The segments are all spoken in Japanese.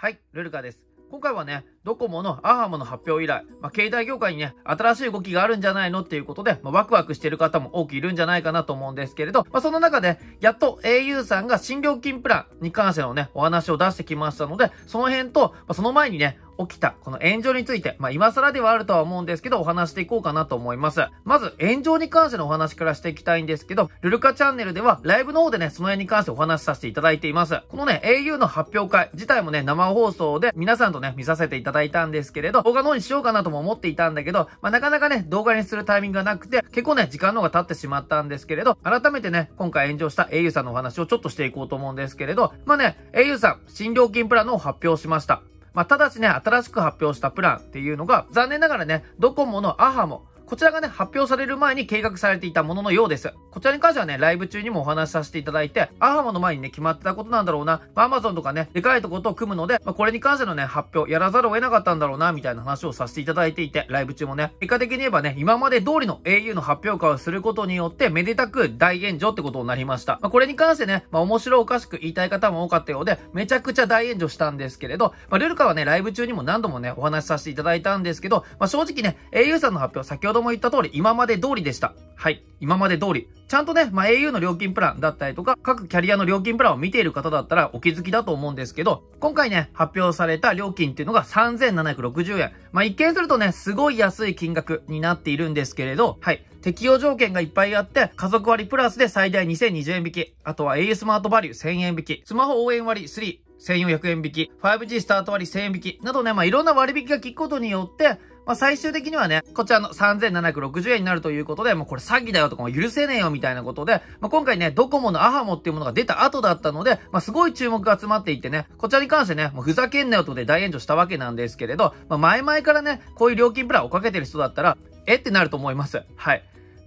はい、ルルカです。今回はね、ドコモのアハモの発表以来、まあ、携帯業界にね、新しい動きがあるんじゃないのっていうことで、まあ、ワクワクしてる方も多くいるんじゃないかなと思うんですけれど、まあ、その中で、やっと au さんが新料金プランに関してのね、お話を出してきましたので、その辺と、まあ、その前にね、起きた、この炎上について、まあ、今更ではあるとは思うんですけど、お話していこうかなと思います。まず、炎上に関してのお話からしていきたいんですけど、ルルカチャンネルでは、ライブの方でね、その辺に関してお話しさせていただいています。このね、au の発表会自体もね、生放送で皆さんとね、見させていただいたんですけれど、動画の方にしようかなとも思っていたんだけど、まあ、なかなかね、動画にするタイミングがなくて、結構ね、時間の方が経ってしまったんですけれど、改めてね、今回炎上した au さんのお話をちょっとしていこうと思うんですけれど、まあね、au さん、新料金プランの発表しました。まあ、ただしね、新しく発表したプランっていうのが、残念ながらね、ドコモのアハも、こちらがね、発表される前に計画されていたもののようです。こちらに関してはね、ライブ中にもお話しさせていただいて、アハマの前にね、決まってたことなんだろうな、まあ、Amazon とかね、でかいとこと組むので、まあ、これに関してのね、発表やらざるを得なかったんだろうな、みたいな話をさせていただいていて、ライブ中もね、結果的に言えばね、今まで通りの au の発表会をすることによって、めでたく大炎上ってことになりました。まあ、これに関してね、まあ、面白おかしく言いたい方も多かったようで、めちゃくちゃ大炎上したんですけれど、まあ、ルルカはね、ライブ中にも何度もね、お話しさせていただいたんですけど、まあ、正直ね、au さんの発表先ほどども言った通り、今まで通りでした。はい。今まで通り。ちゃんとね、まあ、au の料金プランだったりとか、各キャリアの料金プランを見ている方だったらお気づきだと思うんですけど、今回ね、発表された料金っていうのが3760円。まあ、一見するとね、すごい安い金額になっているんですけれど、はい。適用条件がいっぱいあって、家族割プラスで最大2020円引き、あとは au スマートバリュー1000円引き、スマホ応援割3、1400円引き、5G スタート割1000円引き、などね、まあ、いろんな割引が効くことによって、まあ、最終的にはね、こちらの3760円になるということで、もうこれ詐欺だよとかも許せねえよみたいなことで、まあ、今回ね、ドコモのアハモっていうものが出た後だったので、まあ、すごい注目が集まっていてね、こちらに関してね、もうふざけんなよとで大炎上したわけなんですけれど、まあ、前々からね、こういう料金プランをかけてる人だったら、えってなると思います。はい。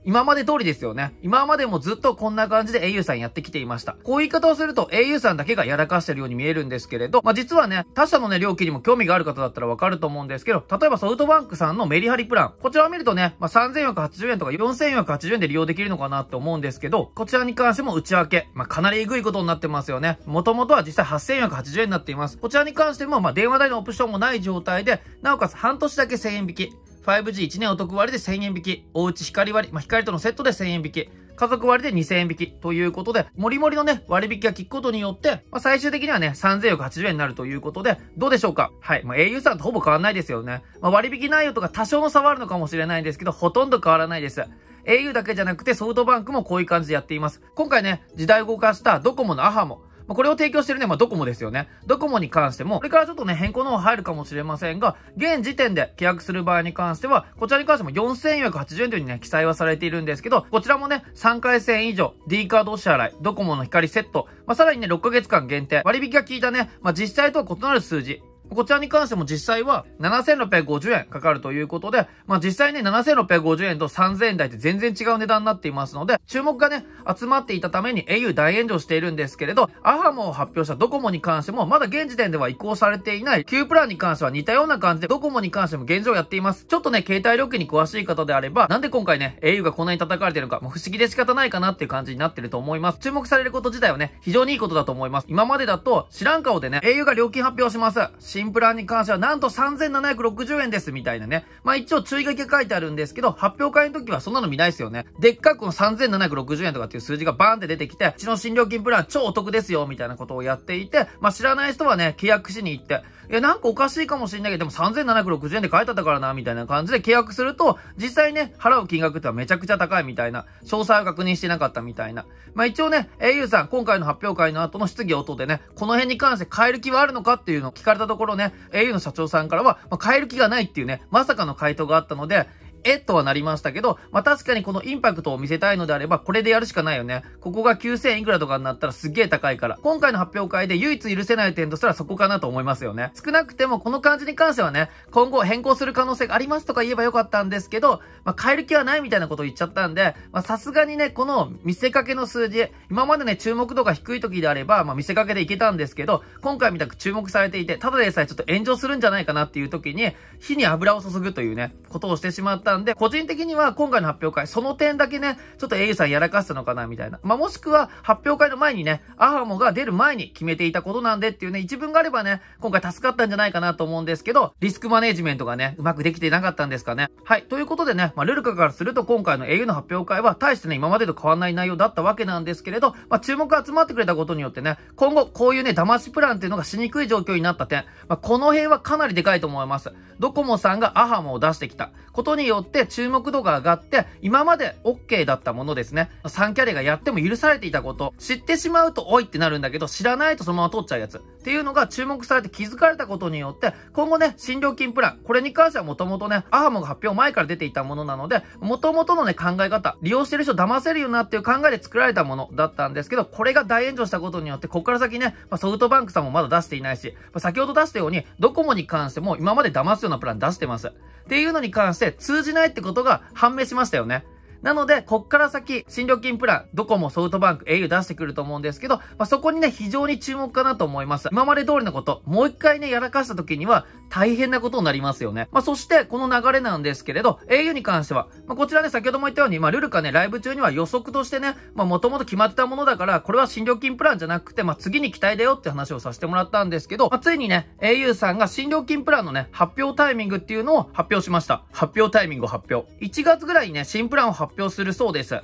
今まで通りですよね。今までもずっとこんな感じで au さんやってきていました。こういう言い方をすると au さんだけがやらかしてるように見えるんですけれど、まあ、実はね、他社のね、料金にも興味がある方だったらわかると思うんですけど、例えばソフトバンクさんのメリハリプラン。こちらを見るとね、まあ、3480円とか4480円で利用できるのかなって思うんですけど、こちらに関しても内訳。まあ、かなりエグいことになってますよね。もともとは実際8480円になっています。こちらに関しても、まあ、電話代のオプションもない状態で、なおかつ半年だけ1000円引き。5G1 年お得割で1000円引き、おうち光割、まあ、光とのセットで1000円引き、家族割で2000円引きということで、もりもりのね、割引が効くことによって、まあ、最終的にはね、3480円になるということで、どうでしょうかはい。まあ、au さんとほぼ変わんないですよね。まあ、割引内容とか多少の差はあるのかもしれないんですけど、ほとんど変わらないです。au だけじゃなくてソフトバンクもこういう感じでやっています。今回ね、時代を動かしたドコモのアハも、まあ、これを提供してるね、まあ、ドコモですよね。ドコモに関しても、これからちょっとね、変更の方入るかもしれませんが、現時点で契約する場合に関しては、こちらに関しても4480円というにね、記載はされているんですけど、こちらもね、3回戦以上、D カード支払い、ドコモの光セット、まあ、さらにね、6ヶ月間限定、割引が効いたね、まあ、実際とは異なる数字、こちらに関しても実際は7650円かかるということで、まあ実際ね、7650円と3000円台って全然違う値段になっていますので、注目がね、集まっていたために au 大炎上しているんですけれど、アハモを発表したドコモに関しても、まだ現時点では移行されていない、Q プランに関しては似たような感じで、ドコモに関しても現状やっています。ちょっとね、携帯料金に詳しい方であれば、なんで今回ね、au がこんなに叩かれてるのか、もう不思議で仕方ないかなっていう感じになってると思います。注目されること自体はね、非常にいいことだと思います。今までだと、知らん顔でね、au が料金発表します。ンプランに関してはなんと3760円ですみたいなね。まあ一応注意書き書いてあるんですけど、発表会の時はそんなの見ないですよね。でっかくこの3760円とかっていう数字がバーンって出てきて、うちの新料金プラン超お得ですよみたいなことをやっていて、まあ知らない人はね、契約しに行って、いや、なんかおかしいかもしんないけど、でも3760円で書いてあったからな、みたいな感じで契約すると、実際ね、払う金額ってはめちゃくちゃ高いみたいな、詳細を確認してなかったみたいな。まあ一応ね、au さん、今回の発表会の後の質疑応答でね、この辺に関して変える気はあるのかっていうのを聞かれたところころね、au の社長さんからは、まあ、買える気がないっていうね、まさかの回答があったので、えとはなりましたけど、まあ、確かにこのインパクトを見せたいのであれば、これでやるしかないよね。ここが9000いくらとかになったらすっげえ高いから。今回の発表会で唯一許せない点としたらそこかなと思いますよね。少なくてもこの感じに関してはね、今後変更する可能性がありますとか言えばよかったんですけど、まあ、変える気はないみたいなことを言っちゃったんで、まさすがにね、この見せかけの数字、今までね、注目度が低い時であれば、まあ、見せかけでいけたんですけど、今回みたく注目されていて、ただでさえちょっと炎上するんじゃないかなっていう時に、火に油を注ぐというね、ことをしてしまったったんで、個人的には今回の発表会、その点だけね、ちょっと au さんやらかしたのかな、みたいな。まあ、もしくは、発表会の前にね、アハモが出る前に決めていたことなんでっていうね、一文があればね、今回助かったんじゃないかなと思うんですけど、リスクマネジメントがね、うまくできていなかったんですかね。はい、ということでね、まあ、ルルカからすると今回の au の発表会は、大してね、今までと変わらない内容だったわけなんですけれど、まあ、注目が集まってくれたことによってね、今後、こういうね、騙しプランっていうのがしにくい状況になった点、まあ、この辺はかなりでかいと思います。ドコモさんがアハモを出してきたことによって注目度が上がって、今まで OK だったものですね。3キャリがやっても許されていたこと、知ってしまうとおいってなるんだけど、知らないとそのまま取っちゃうやつ。っていうのが注目されて気づかれたことによって、今後ね、新料金プラン、これに関してはもともとね、アハモが発表前から出ていたものなので、もともとのね、考え方、利用してる人騙せるよなっていう考えで作られたものだったんですけど、これが大炎上したことによって、ここから先ね、まあ、ソフトバンクさんもまだ出していないし、まあ、先ほど出したように、ドコモに関しても今まで騙すようなプラン出してます。っていうのに関して通じないってことが判明しましたよね。なので、こっから先、新料金プラン、ドコモ、ソフトバンク、au 出してくると思うんですけど、まあ、そこにね、非常に注目かなと思います。今まで通りのこと、もう一回ね、やらかした時には、大変なことになりますよね。まあ、そして、この流れなんですけれど、au に関しては、まあ、こちらね、先ほども言ったように、まあ、ルルカね、ライブ中には予測としてね、まもともと決まってたものだから、これは新料金プランじゃなくて、まあ、次に期待だよって話をさせてもらったんですけど、まあ、ついにね、au さんが新料金プランのね、発表タイミングっていうのを発表しました。発表タイミングを発表。1月ぐらいにね、新プランを発表するそうです。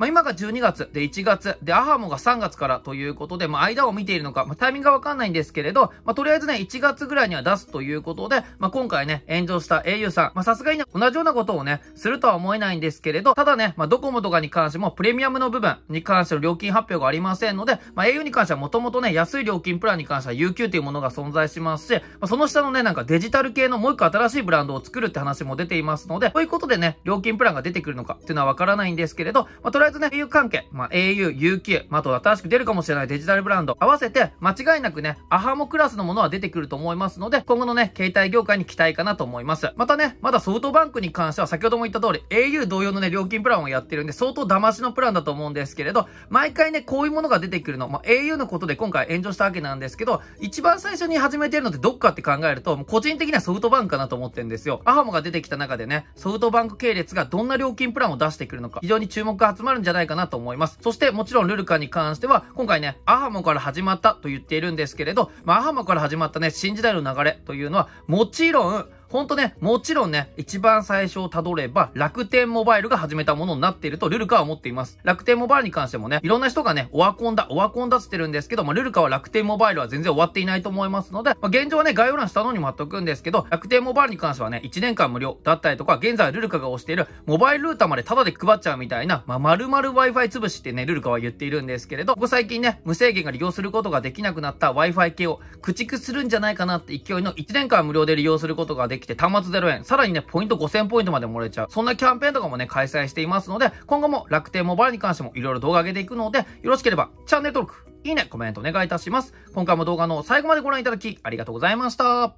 まあ、今が12月、で、1月、で、アハモが3月からということで、まあ、間を見ているのか、まあ、タイミングがわかんないんですけれど、まあ、とりあえずね、1月ぐらいには出すということで、まあ、今回ね、炎上した au さん、まあ、さすがにね、同じようなことをね、するとは思えないんですけれど、ただね、まあ、ドコモとかに関しても、プレミアムの部分に関しての料金発表がありませんので、まあ、au に関してはもともとね、安い料金プランに関しては UQ というものが存在しますし、まあ、その下のね、なんかデジタル系のもう一個新しいブランドを作るって話も出ていますので、ということでね、料金プランが出てくるのかっていうのはわからないんですけれど、まあ、とりあえずえずね、au 関係、まあ、au、UQ、まあ、あと新しく出るかもしれないデジタルブランド、合わせて、間違いなくね、アハモクラスのものは出てくると思いますので、今後のね、携帯業界に期待かなと思います。またね、まだソフトバンクに関しては先ほども言った通り、au 同様のね、料金プランをやってるんで、相当騙しのプランだと思うんですけれど、毎回ね、こういうものが出てくるの、まあ、au のことで今回炎上したわけなんですけど、一番最初に始めてるのってどっかって考えると、個人的にはソフトバンクかなと思ってるんですよ。アハモが出てきた中でね、ソフトバンク系列がどんな料金プランを出してくるのか、非常に注目が集まるんじゃないかなと思います。そしてもちろんルルカに関しては、今回ね、アハモから始まったと言っているんですけれど、まあ、アハモから始まったね、新時代の流れというのは、もちろん、ほんとね、もちろんね、一番最初をたどれば、楽天モバイルが始めたものになっていると、ルルカは思っています。楽天モバイルに関してもね、いろんな人がね、オワコンだ、オワコンだっ言ってるんですけど、まあ、ルルカは楽天モバイルは全然終わっていないと思いますので、まあ、現状はね、概要欄下のにも貼っとくんですけど、楽天モバイルに関してはね、1年間無料だったりとか、現在ルルカが推しているモバイルルーターまでタダで配っちゃうみたいな、まあ、丸々 Wi-Fi 潰しってね、ルルカは言っているんですけれど、ここ最近ね、無制限が利用することができなくなった Wi-Fi 系を駆逐するんじゃないかなって勢いの1年間無料で利用することができできて、端末0円、さらにね、ポイント5000ポイントまでもらえちゃう。そんなキャンペーンとかもね、開催していますので、今後も楽天モバイルに関してもいろいろ動画上げていくので、よろしければ、チャンネル登録、いいね、コメントお願いいたします。今回も動画の最後までご覧いただき、ありがとうございました。